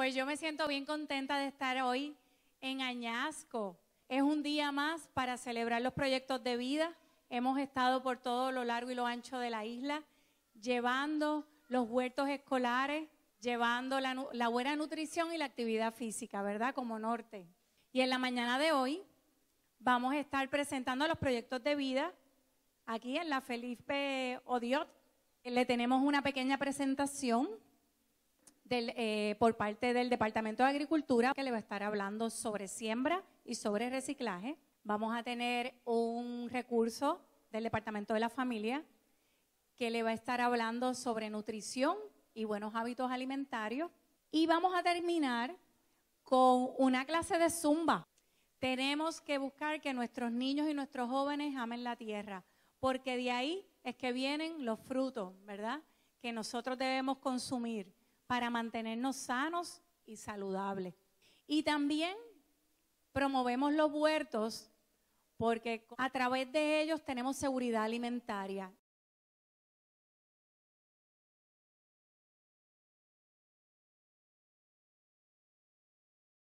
Pues yo me siento bien contenta de estar hoy en Añasco. Es un día más para celebrar los proyectos de vida. Hemos estado por todo lo largo y lo ancho de la isla llevando los huertos escolares, llevando la, buena nutrición y la actividad física, ¿verdad? Como norte. Y en la mañana de hoy vamos a estar presentando los proyectos de vida aquí en la Felipe Odiot. Le tenemos una pequeña presentación eh, por parte del Departamento de Agricultura, que le va a estar hablando sobre siembra y sobre reciclaje. Vamos a tener un recurso del Departamento de la Familia que le va a estar hablando sobre nutrición y buenos hábitos alimentarios. Y vamos a terminar con una clase de zumba. Tenemos que buscar que nuestros niños y nuestros jóvenes amen la tierra, porque de ahí es que vienen los frutos, ¿verdad? Que nosotros debemos consumir para mantenernos sanos y saludables. Y también promovemos los huertos porque a través de ellos tenemos seguridad alimentaria